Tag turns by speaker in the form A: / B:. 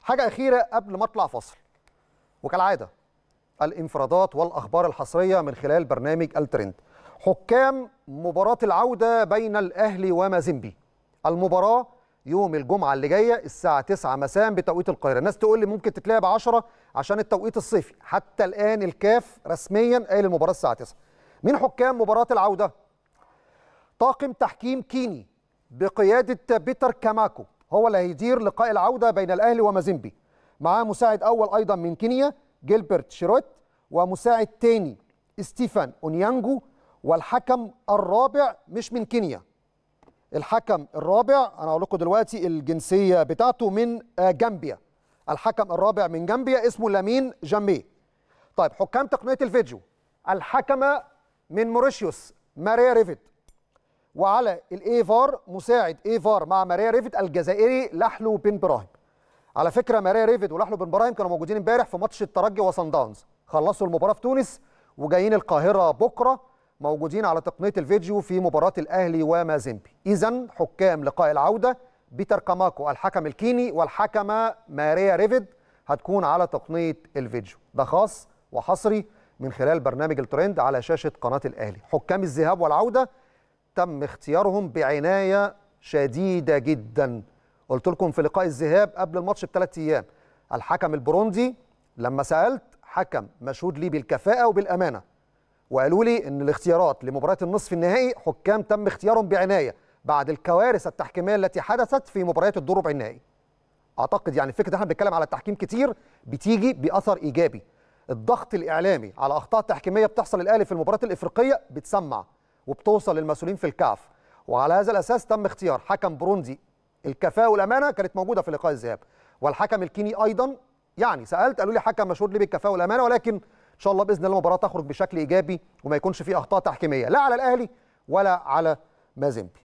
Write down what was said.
A: حاجه اخيره قبل ما اطلع فصل وكالعاده الانفرادات والاخبار الحصريه من خلال برنامج الترند حكام مباراه العوده بين الاهلي ومازيمبي المباراه يوم الجمعه اللي جايه الساعه 9 مساء بتوقيت القاهره الناس تقول لي ممكن تتلعب 10 عشان التوقيت الصيفي حتى الان الكاف رسميا قال المباراه الساعه 9 مين حكام مباراه العوده طاقم تحكيم كيني بقياده بيتر كاماكو هو اللي هيدير لقاء العودة بين الأهلي ومازيمبي معاه مساعد أول أيضا من كينيا جيلبرت شيروت ومساعد تاني ستيفان أونيانجو والحكم الرابع مش من كينيا الحكم الرابع أنا أقول لكم دلوقتي الجنسية بتاعته من آه، جامبيا الحكم الرابع من جامبيا اسمه لامين جامي طيب حكام تقنية الفيديو الحكمة من موريشيوس ماريا ريفيت وعلى الايفار مساعد ايفار مع ماريا ريفت الجزائري لحلو بن براهيم على فكره ماريا ريفت ولحلو بن براهيم كانوا موجودين امبارح في ماتش الترجي وصن داونز خلصوا المباراه في تونس وجايين القاهره بكره موجودين على تقنيه الفيديو في مباراه الاهلي ومازيمبي اذا حكام لقاء العوده بيتر كاماكو الحكم الكيني والحكمه ماريا ريفيد هتكون على تقنيه الفيديو ده خاص وحصري من خلال برنامج الترند على شاشه قناه الاهلي حكام الذهاب والعوده تم اختيارهم بعناية شديدة جدا قلت لكم في لقاء الذهاب قبل الماتش بثلاث أيام الحكم البروندي لما سألت حكم مشهود لي بالكفاءة وبالأمانة وقالوا لي ان الاختيارات لمباراه النصف النهائي حكام تم اختيارهم بعنايه بعد الكوارث التحكيميه التي حدثت في مباريات الدور ربع النهائي. اعتقد يعني فكره احنا بنتكلم على التحكيم كتير بتيجي باثر ايجابي. الضغط الاعلامي على اخطاء تحكيميه بتحصل الاهلي في المباريات الافريقيه بتسمع وبتوصل للمسؤولين في الكعف وعلى هذا الاساس تم اختيار حكم بروندي الكفاءه والامانه كانت موجوده في لقاء الذهاب والحكم الكيني ايضا يعني سالت قالوا لي حكم مشهور ليه بالكفاءه والامانه ولكن ان شاء الله باذن الله المباراه تخرج بشكل ايجابي وما يكونش فيه اخطاء تحكيميه لا على الاهلي ولا على مازيمبي